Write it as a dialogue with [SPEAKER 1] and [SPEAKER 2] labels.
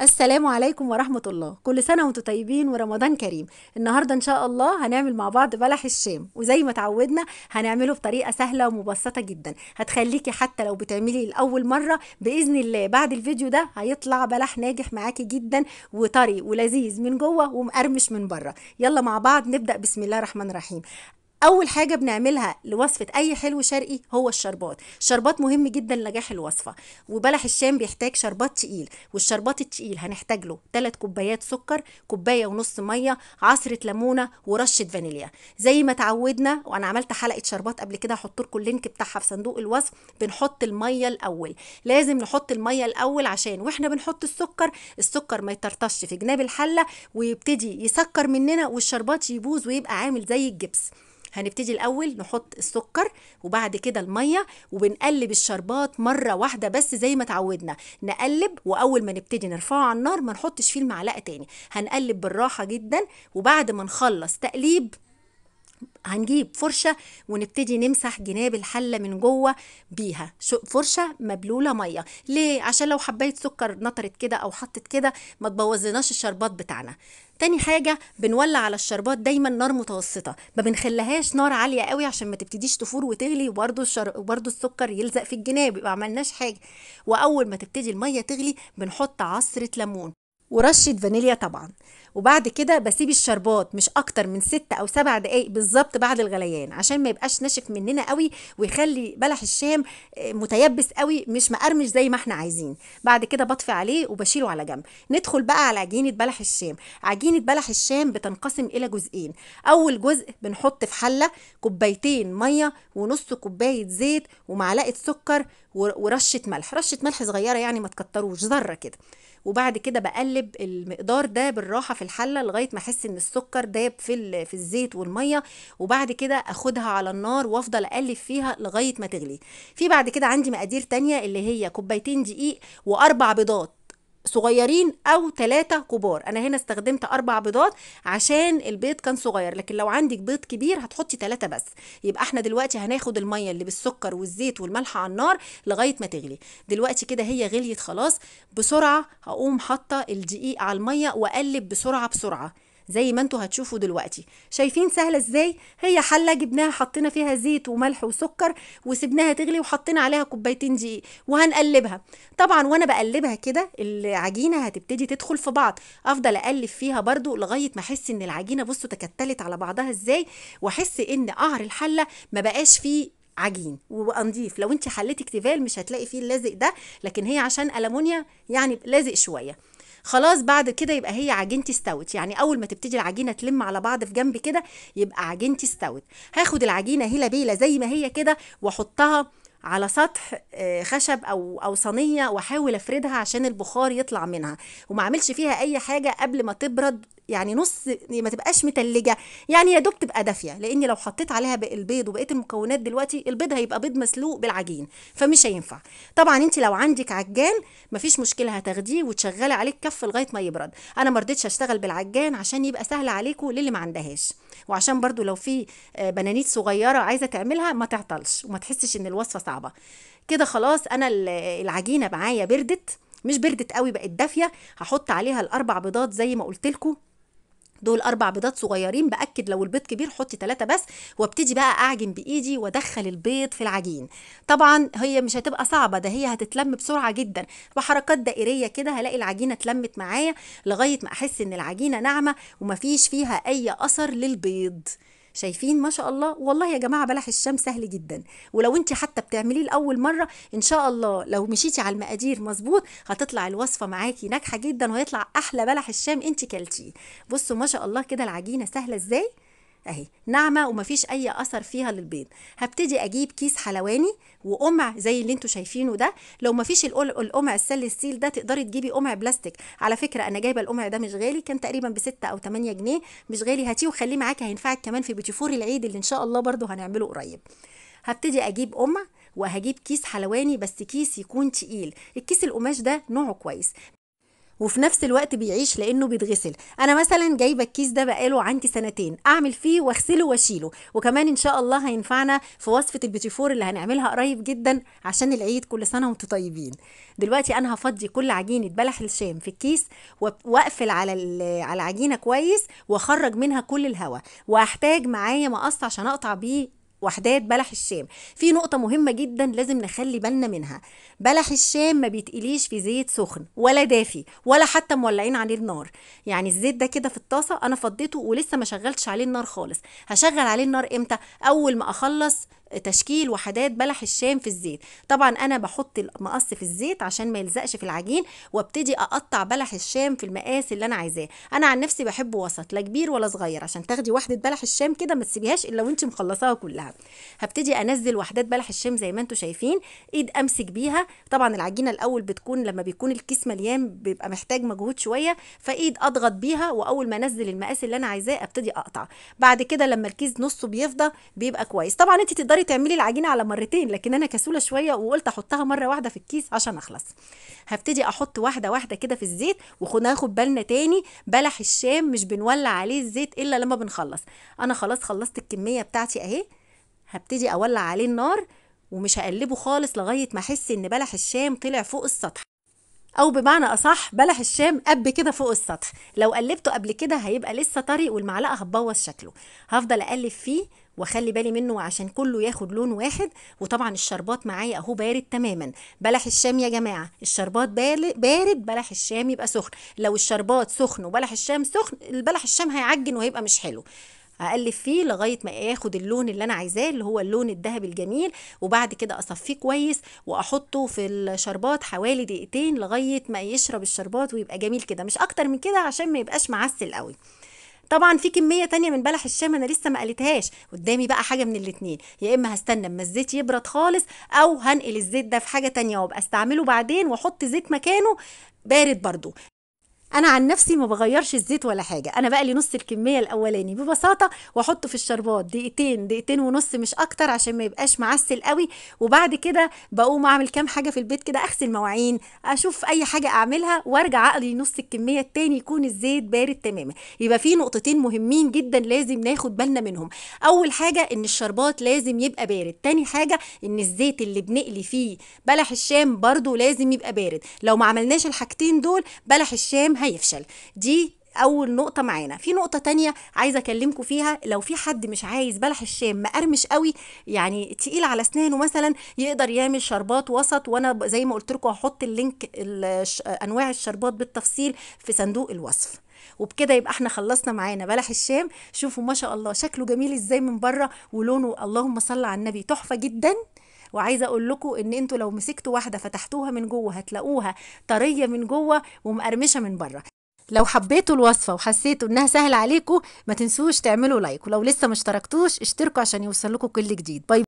[SPEAKER 1] السلام عليكم ورحمة الله كل سنة وانتم طيبين ورمضان كريم النهاردة ان شاء الله هنعمل مع بعض بلح الشام وزي ما تعودنا هنعمله بطريقة سهلة ومبسطة جدا هتخليكي حتى لو بتعملي لأول مرة بإذن الله بعد الفيديو ده هيطلع بلح ناجح معاكي جدا وطري ولذيذ من جوه ومقرمش من بره يلا مع بعض نبدأ بسم الله الرحمن الرحيم اول حاجه بنعملها لوصفه اي حلو شرقي هو الشربات الشربات مهم جدا لنجاح الوصفه وبلح الشام بيحتاج شربات تقيل والشربات التقيل هنحتاج له 3 كوبايات سكر كوبايه ونص ميه عصره ليمونه ورشه فانيليا زي ما اتعودنا وانا عملت حلقه شربات قبل كده هحط لكم اللينك بتاعها في صندوق الوصف بنحط الميه الاول لازم نحط الميه الاول عشان واحنا بنحط السكر السكر ما يطرطش في جناب الحله ويبتدي يسكر مننا والشربات يبوظ ويبقى عامل زي الجبس هنبتدي الاول نحط السكر وبعد كده الميه وبنقلب الشربات مره واحده بس زي ما اتعودنا نقلب واول ما نبتدي نرفعه على النار ما نحطش فيه المعلقه تاني هنقلب بالراحه جدا وبعد ما نخلص تقليب هنجيب فرشة ونبتدي نمسح جناب الحلة من جوه بيها فرشة مبلولة مية ليه؟ عشان لو حباية سكر نطرت كده أو حطت كده ما تبوظناش الشربات بتاعنا تاني حاجه بنولع على الشربات دايما نار متوسطه ما بنخليهاش نار عاليه قوي عشان ما تبتديش تفور وتغلي وبرده الشر... وبرده السكر يلزق في الجناب يبقى عملناش حاجه واول ما تبتدي الميه تغلي بنحط عصره ليمون ورشه فانيليا طبعا وبعد كده بسيب الشربات مش اكتر من ست او سبع دقايق بالظبط بعد الغليان عشان ما يبقاش ناشف مننا قوي ويخلي بلح الشام آه، متيبس قوي مش مقرمش زي ما احنا عايزين بعد كده بطفي عليه وبشيله على جنب ندخل بقى على عجينه بلح الشام عجينه بلح الشام بتنقسم الى جزئين اول جزء بنحط في حله كوبايتين ميه ونص كوبايه زيت ومعلقه سكر ورشه ملح رشه ملح صغيره يعني ما تكتروش ذره كده وبعد كده بقلب المقدار ده بالراحه في في الحله لغايه ما احس ان السكر داب في في الزيت والميه وبعد كده اخدها على النار وافضل اقلب فيها لغايه ما تغلي في بعد كده عندي مقادير تانية اللي هي كوبايتين دقيق واربع بيضات صغيرين او ثلاثة كبار انا هنا استخدمت اربع بيضات عشان البيض كان صغير لكن لو عندك بيض كبير هتحطي ثلاثة بس يبقى احنا دلوقتي هناخد المية اللي بالسكر والزيت والملح على النار لغاية ما تغلي دلوقتي كده هي غليت خلاص بسرعة هقوم حاطة الدقيق على المية واقلب بسرعة بسرعة زي ما انتوا هتشوفوا دلوقتي شايفين سهله ازاي هي حله جبناها حطينا فيها زيت وملح وسكر وسبناها تغلي وحطينا عليها كوبايتين دقيق وهنقلبها طبعا وانا بقلبها كده العجينه هتبتدي تدخل في بعض افضل اقلب فيها برده لغايه ما احس ان العجينه بصوا تكتلت على بعضها ازاي واحس ان قعر الحله ما بقاش فيه عجين ونضيف لو انت حليتي اكتفال مش هتلاقي فيه اللازق ده لكن هي عشان المونيا يعني لازق شويه خلاص بعد كده يبقى هي عجينتي استوت يعني اول ما تبتدي العجينه تلم على بعض في جنب كده يبقى عجينتي استوت هاخد العجينه هيلا بيلا زي ما هي كده واحطها على سطح آه، خشب او او صينيه واحاول افردها عشان البخار يطلع منها وما اعملش فيها اي حاجه قبل ما تبرد يعني نص ما تبقاش متلجه يعني يا دوب تبقى دافيه لان لو حطيت عليها البيض وبقيه المكونات دلوقتي البيض هيبقى بيض مسلوق بالعجين فمش هينفع طبعا انت لو عندك عجان مفيش مشكله هتاخديه وتشغلي عليه الكف لغايه ما يبرد انا ما رضيتش اشتغل بالعجان عشان يبقى سهل عليكم للي ما عندهاش وعشان برضو لو في آه، بنانيت صغيره عايزه تعملها ما تعطلش وما تحسش ان الوصفه صعبه كده خلاص انا العجينه معايا بردت مش بردت قوي بقت دافيه هحط عليها الاربع بيضات زي ما قلت لكم دول اربع بيضات صغيرين باكد لو البيض كبير حطي ثلاثه بس وابتدي بقى اعجن بايدي وادخل البيض في العجين طبعا هي مش هتبقى صعبه ده هي هتتلم بسرعه جدا بحركات دائريه كده هلاقي العجينه اتلمت معايا لغايه ما احس ان العجينه ناعمه ومفيش فيها اي اثر للبيض شايفين ما شاء الله والله يا جماعه بلح الشام سهل جدا ولو انت حتى بتعمليه لاول مره ان شاء الله لو مشيتي على المقادير مظبوط هتطلع الوصفه معاكي ناجحه جدا وهيطلع احلى بلح الشام انت كلتيه بصوا ما شاء الله كده العجينه سهله ازاي اهي ناعمه ومفيش اي اثر فيها للبيض هبتدي اجيب كيس حلواني وقمع زي اللي انتم شايفينه ده لو مفيش القمع السل السيل ده تقدري تجيبي قمع بلاستيك على فكره انا جايبه القمع ده مش غالي كان تقريبا ب 6 او 8 جنيه مش غالي هاتيه وخليه معاك هينفعك كمان في بوتيفور العيد اللي ان شاء الله برده هنعمله قريب هبتدي اجيب قمع وهجيب كيس حلواني بس كيس يكون تقيل الكيس القماش ده نوعه كويس وفي نفس الوقت بيعيش لانه بيتغسل انا مثلا جايبه الكيس ده بقاله عندي سنتين اعمل فيه واغسله واشيله وكمان ان شاء الله هينفعنا في وصفه البيتيفور اللي هنعملها قريب جدا عشان العيد كل سنه وانتم طيبين دلوقتي انا هفضي كل عجينه بلح الشام في الكيس واقفل على على العجينه كويس واخرج منها كل الهواء وهحتاج معايا مقص عشان اقطع بيه وحدات بلح الشام في نقطة مهمة جدا لازم نخلي بالنا منها بلح الشام ما بيتقليش في زيت سخن ولا دافي ولا حتى مولعين عليه النار يعني الزيت ده كده في الطاسة أنا فضيته ولسه ما شغلتش عليه النار خالص هشغل عليه النار إمتى أول ما أخلص تشكيل وحدات بلح الشام في الزيت طبعا انا بحط المقص في الزيت عشان ما يلزقش في العجين وابتدي اقطع بلح الشام في المقاس اللي انا عايزاه انا عن نفسي بحب وسط لا كبير ولا صغير عشان تاخدي وحده بلح الشام كده ما تسيبيهاش الا وانت مخلصاها كلها هبتدي انزل وحدات بلح الشام زي ما انتم شايفين ايد امسك بيها طبعا العجينه الاول بتكون لما بيكون الكيس مليان بيبقى محتاج مجهود شويه فايد اضغط بيها واول ما انزل المقاس اللي انا عايزاه ابتدي اقطع بعد كده لما الكيس نصه بيفضى بيبقى كويس طبعا انت تقدري تقدري تعملي العجينه على مرتين لكن انا كسوله شويه وقلت احطها مره واحده في الكيس عشان اخلص هبتدي احط واحده واحده كده في الزيت وناخد بالنا تاني بلح الشام مش بنولع عليه الزيت الا لما بنخلص انا خلاص خلصت الكميه بتاعتي اهي هبتدي اولع عليه النار ومش هقلبه خالص لغايه ما احس ان بلح الشام طلع فوق السطح او بمعنى اصح بلح الشام قب كده فوق السطح لو قلبته قبل كده هيبقى لسه طري والمعلقه هتبوظ شكله هفضل اقلب فيه واخلي بالي منه عشان كله ياخد لون واحد وطبعا الشربات معايا اهو بارد تماما بلح الشام يا جماعه الشربات بارد بلح الشام يبقى سخن لو الشربات سخن وبلح الشام سخن البلح الشام هيعجن وهيبقى مش حلو اقلب فيه لغايه ما اخد اللون اللي انا عايزاه اللي هو اللون الذهبي الجميل وبعد كده اصفيه كويس واحطه في الشربات حوالي دقيقتين لغايه ما يشرب الشربات ويبقى جميل كده مش اكتر من كده عشان ما يبقاش معسل قوي طبعا في كميه تانية من بلح الشام انا لسه ما قلتهاش قدامي بقى حاجه من الاتنين يا اما هستنى اما الزيت يبرد خالص او هنقل الزيت ده في حاجه تانية وابقى استعمله بعدين واحط زيت مكانه بارد برضو انا عن نفسي ما بغيرش الزيت ولا حاجه انا بقلي نص الكميه الاولاني ببساطه واحطه في الشربات دقيقتين دقيقتين ونص مش اكتر عشان ما يبقاش معسل قوي وبعد كده بقوم اعمل كام حاجه في البيت كده اغسل مواعين اشوف اي حاجه اعملها وارجع اقلي نص الكميه التاني يكون الزيت بارد تماما يبقى في نقطتين مهمين جدا لازم ناخد بالنا منهم اول حاجه ان الشربات لازم يبقى بارد تاني حاجه ان الزيت اللي بنقلي فيه بلح الشام برده لازم يبقى بارد لو ما عملناش الحاجتين دول بلح الشام هيفشل دي اول نقطه معانا في نقطه تانية عايزه اكلمكم فيها لو في حد مش عايز بلح الشام مقرمش قوي يعني تقيل على اسنانه مثلا يقدر يعمل شربات وسط وانا زي ما قلت لكم هحط اللينك انواع الشربات بالتفصيل في صندوق الوصف وبكده يبقى احنا خلصنا معانا بلح الشام شوفوا ما شاء الله شكله جميل ازاي من بره ولونه اللهم صل على النبي تحفه جدا وعايزه اقول لكم ان انتوا لو مسكتوا واحده فتحتوها من جوه هتلاقوها طريه من جوه ومقرمشه من بره لو حبيتوا الوصفه وحسيتوا انها سهله عليكم ما تنسوش تعملوا لايك ولو لسه ما اشتركتوش اشتركوا عشان يوصل لكم كل جديد باي